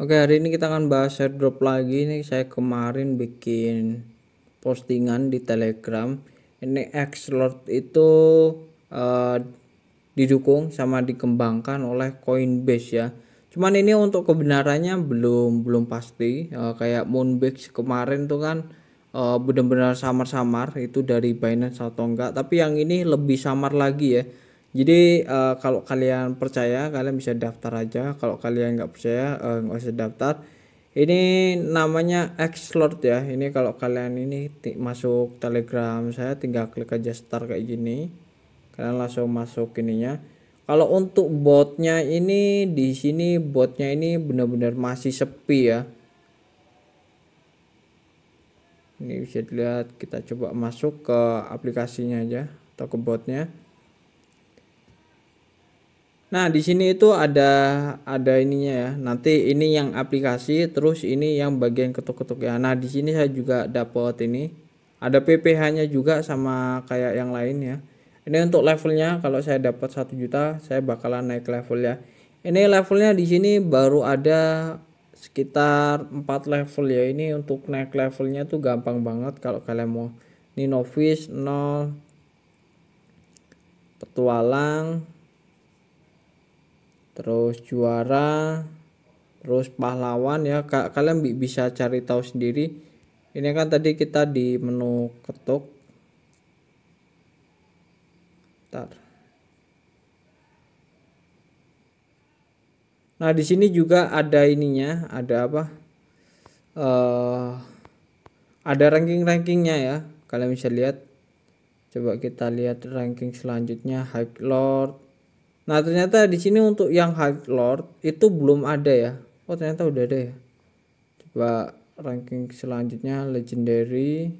Oke hari ini kita akan bahas airdrop lagi ini saya kemarin bikin postingan di telegram ini Xlord itu uh, didukung sama dikembangkan oleh Coinbase ya cuman ini untuk kebenarannya belum belum pasti uh, kayak Moonbase kemarin tuh kan uh, benar-benar samar-samar itu dari Binance atau enggak tapi yang ini lebih samar lagi ya jadi uh, kalau kalian percaya kalian bisa daftar aja kalau kalian nggak percaya eh, nggak uh, usah daftar ini namanya Xlord ya ini kalau kalian ini masuk telegram saya tinggal klik aja start kayak gini kalian langsung masuk ininya kalau untuk botnya ini di sini botnya ini benar-benar masih sepi ya ini bisa dilihat kita coba masuk ke aplikasinya aja atau ke botnya Nah, di sini itu ada ada ininya ya. Nanti ini yang aplikasi, terus ini yang bagian ketuk-ketuk ya. Nah, di sini saya juga dapat ini. Ada PPH-nya juga sama kayak yang lain ya. Ini untuk levelnya kalau saya dapat 1 juta, saya bakalan naik level ya. Ini levelnya di sini baru ada sekitar 4 level ya. Ini untuk naik levelnya tuh gampang banget kalau kalian mau. Ini novice 0 petualang terus juara terus pahlawan ya kalian bisa cari tahu sendiri ini kan tadi kita di menu ketuk Bentar. nah di sini juga ada ininya ada apa uh, ada ranking rankingnya ya kalian bisa lihat coba kita lihat ranking selanjutnya high lord Nah, ternyata di sini untuk yang High Lord itu belum ada ya. Oh, ternyata udah ada ya. Coba ranking selanjutnya legendary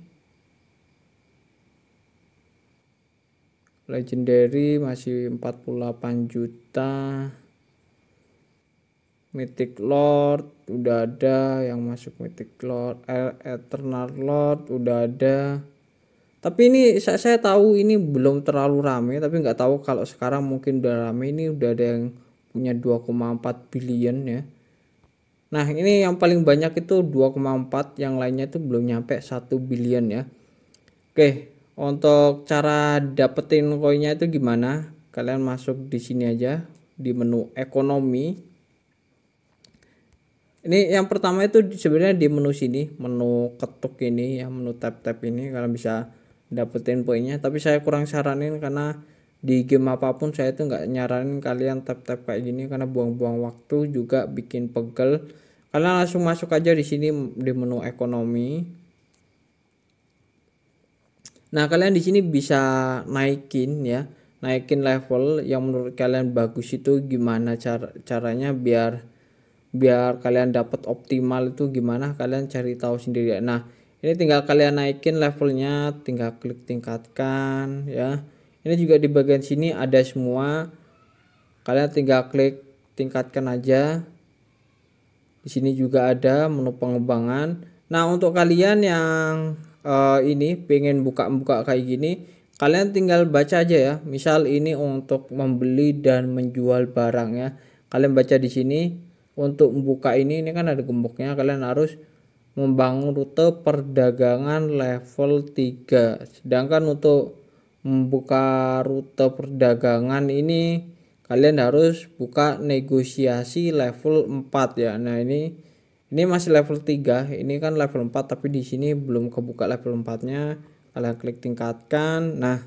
legendary masih 48 juta Mythic Lord udah ada yang masuk Mythic Lord eh, Eternal Lord udah ada tapi ini saya, saya tahu ini belum terlalu ramai. tapi nggak tahu kalau sekarang mungkin udah ramai. ini udah ada yang punya 2,4 billion ya nah ini yang paling banyak itu 2,4 yang lainnya itu belum nyampe 1 billion ya oke untuk cara dapetin koinnya itu gimana kalian masuk di sini aja di menu ekonomi ini yang pertama itu sebenarnya di menu sini menu ketuk ini ya menu tap tap ini kalian bisa dapetin poinnya tapi saya kurang saranin karena di game apapun saya itu nggak nyaranin kalian tap-tap kayak gini karena buang-buang waktu juga bikin pegel kalian langsung masuk aja di sini di menu ekonomi nah kalian di sini bisa naikin ya naikin level yang menurut kalian bagus itu gimana car caranya biar biar kalian dapat optimal itu gimana kalian cari tahu sendiri nah ini tinggal kalian naikin levelnya tinggal klik tingkatkan ya ini juga di bagian sini ada semua kalian tinggal klik tingkatkan aja di sini juga ada menu pengembangan nah untuk kalian yang uh, ini pengen buka-buka kayak gini kalian tinggal baca aja ya misal ini untuk membeli dan menjual barang ya kalian baca di sini untuk membuka ini ini kan ada gemboknya kalian harus membangun rute perdagangan level 3. Sedangkan untuk membuka rute perdagangan ini kalian harus buka negosiasi level 4 ya. Nah, ini ini masih level 3, ini kan level 4 tapi di sini belum kebuka level 4-nya. Kalian klik tingkatkan. Nah,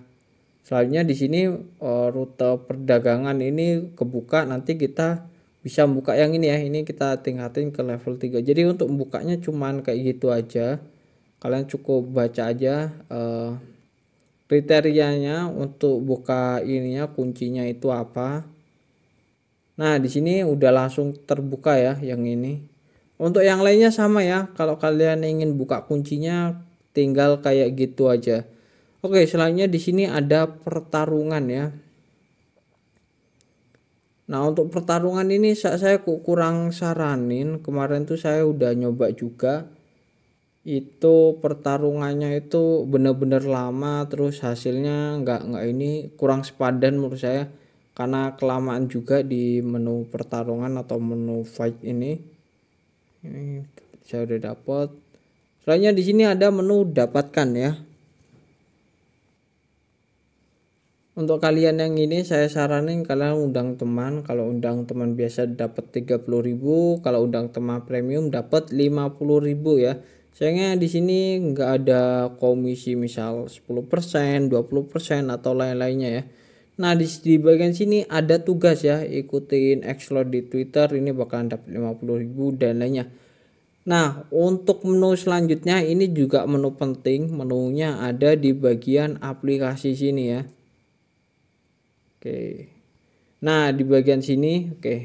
selanjutnya di sini eh, rute perdagangan ini kebuka nanti kita bisa buka yang ini ya ini kita tingkatin ke level 3 jadi untuk bukanya cuman kayak gitu aja kalian cukup baca aja uh, kriterianya untuk buka ininya kuncinya itu apa nah di sini udah langsung terbuka ya yang ini untuk yang lainnya sama ya kalau kalian ingin buka kuncinya tinggal kayak gitu aja oke selanjutnya di sini ada pertarungan ya Nah untuk pertarungan ini saya kurang saranin kemarin tuh saya udah nyoba juga itu pertarungannya itu bener-bener lama terus hasilnya nggak nggak ini kurang sepadan menurut saya karena kelamaan juga di menu pertarungan atau menu fight ini ini saya udah dapat selanjutnya di sini ada menu dapatkan ya untuk kalian yang ini saya saranin kalian undang teman kalau undang teman biasa dapat 30.000 kalau undang teman premium dapat 50.000 ya sayangnya di sini nggak ada komisi misal 10% 20% atau lain-lainnya ya nah di, di bagian sini ada tugas ya ikutin explore di twitter ini bakalan dapat 50.000 dan lainnya Nah, untuk menu selanjutnya ini juga menu penting. Menunya ada di bagian aplikasi sini ya. Oke. Nah, di bagian sini oke.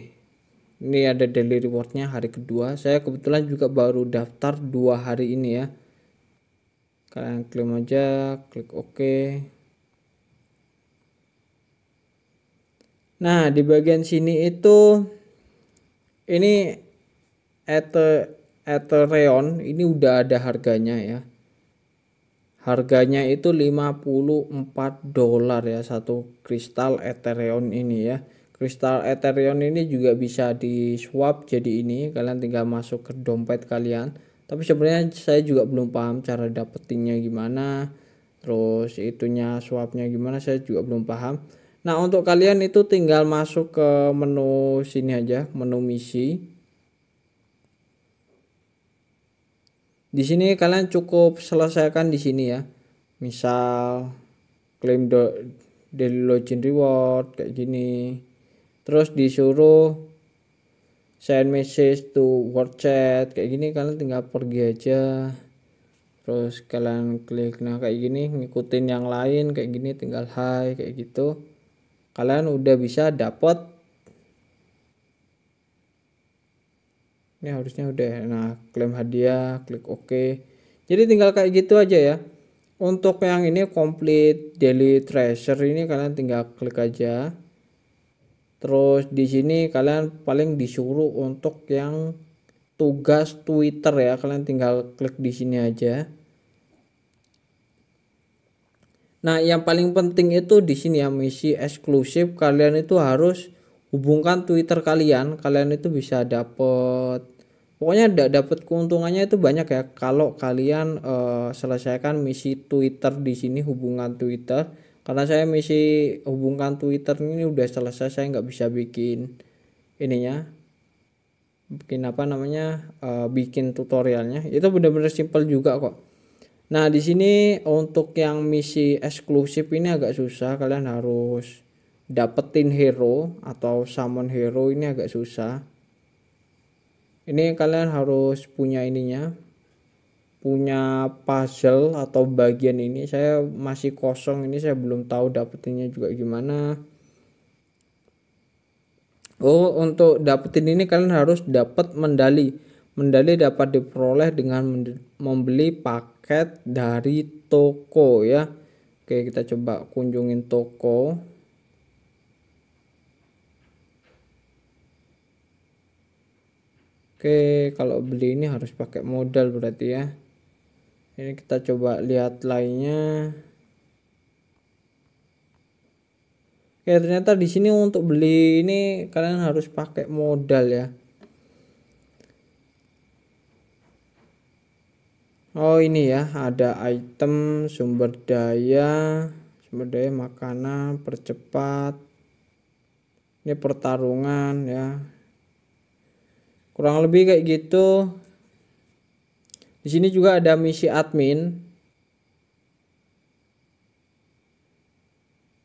Ini ada daily rewardnya hari kedua. Saya kebetulan juga baru daftar dua hari ini ya. Kalian klaim aja, klik OK. Nah, di bagian sini itu ini Ether Ethereum ini udah ada harganya ya. Harganya itu 54 dolar ya satu kristal Ethereum ini ya. Kristal Ethereum ini juga bisa di swap jadi ini kalian tinggal masuk ke dompet kalian. Tapi sebenarnya saya juga belum paham cara dapetinnya gimana. Terus itunya swapnya gimana saya juga belum paham. Nah, untuk kalian itu tinggal masuk ke menu sini aja, menu misi Di sini kalian cukup selesaikan di sini ya. Misal claim the daily login reward kayak gini. Terus disuruh send message to word chat kayak gini kalian tinggal pergi aja. Terus kalian klik nah kayak gini ngikutin yang lain kayak gini tinggal hi kayak gitu. Kalian udah bisa dapat ini harusnya udah nah klaim hadiah klik Oke jadi tinggal kayak gitu aja ya untuk yang ini complete daily treasure ini kalian tinggal klik aja terus di sini kalian paling disuruh untuk yang tugas Twitter ya kalian tinggal klik di sini aja nah yang paling penting itu di sini ya misi eksklusif kalian itu harus hubungkan Twitter kalian, kalian itu bisa dapat pokoknya dapat keuntungannya itu banyak ya kalau kalian uh, selesaikan misi Twitter di sini hubungan Twitter karena saya misi hubungkan Twitter ini udah selesai saya nggak bisa bikin ininya bikin apa namanya uh, bikin tutorialnya itu benar-benar simple juga kok nah di sini untuk yang misi eksklusif ini agak susah kalian harus dapetin hero atau summon hero ini agak susah ini kalian harus punya ininya punya puzzle atau bagian ini saya masih kosong ini saya belum tahu dapetinnya juga gimana oh untuk dapetin ini kalian harus dapat mendali mendali dapat diperoleh dengan membeli paket dari toko ya oke kita coba kunjungin toko Oke, kalau beli ini harus pakai modal berarti ya. Ini kita coba lihat lainnya. Oke, ternyata di sini untuk beli ini kalian harus pakai modal ya. Oh, ini ya, ada item sumber daya, sumber daya makanan, percepat. Ini pertarungan ya kurang lebih kayak gitu di sini juga ada misi admin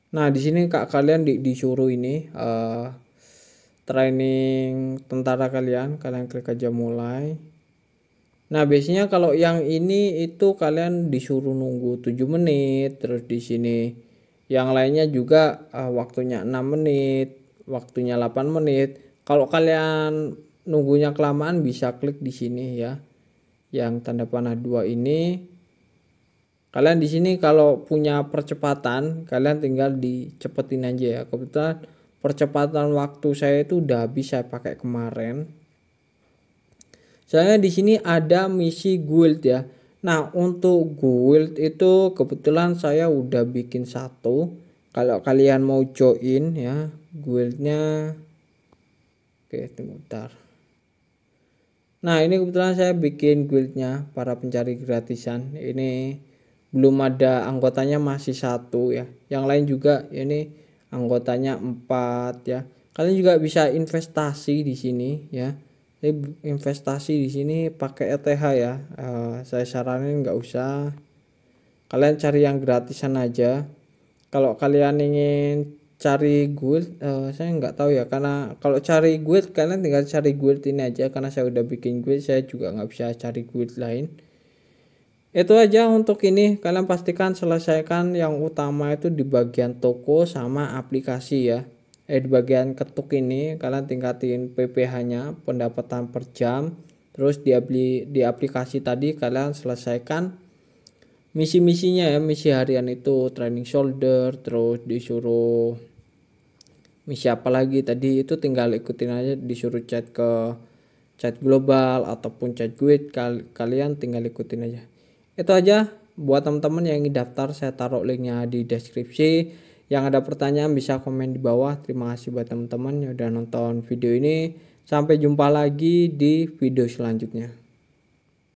nah di sini kak kalian di, disuruh ini uh, training tentara kalian kalian klik aja mulai Nah, biasanya kalau yang ini itu kalian disuruh nunggu 7 menit, terus di sini yang lainnya juga uh, waktunya 6 menit, waktunya 8 menit. Kalau kalian nunggunya kelamaan bisa klik di sini ya. Yang tanda panah dua ini kalian di sini kalau punya percepatan kalian tinggal dicepetin aja ya kebetulan percepatan waktu saya itu udah habis saya pakai kemarin soalnya di sini ada misi guild ya nah untuk guild itu kebetulan saya udah bikin satu kalau kalian mau join ya guildnya oke tunggu bentar Nah ini kebetulan saya bikin guildnya para pencari gratisan. Ini belum ada anggotanya masih satu ya. Yang lain juga ini anggotanya empat ya. Kalian juga bisa investasi di sini ya. Ini investasi di sini pakai ETH ya. Uh, saya saranin nggak usah. Kalian cari yang gratisan aja. Kalau kalian ingin cari guild uh, saya nggak tahu ya karena kalau cari guild kalian tinggal cari guild ini aja karena saya udah bikin guild saya juga nggak bisa cari guild lain itu aja untuk ini kalian pastikan selesaikan yang utama itu di bagian toko sama aplikasi ya eh di bagian ketuk ini kalian tingkatin PPH nya pendapatan per jam terus di, apli di aplikasi tadi kalian selesaikan misi-misinya ya misi harian itu training shoulder terus disuruh Misi apa lagi tadi itu tinggal ikutin aja disuruh chat ke chat global ataupun chat gue kal kalian tinggal ikutin aja itu aja buat teman-teman yang ingin daftar saya taruh linknya di deskripsi yang ada pertanyaan bisa komen di bawah terima kasih buat teman-teman yang udah nonton video ini sampai jumpa lagi di video selanjutnya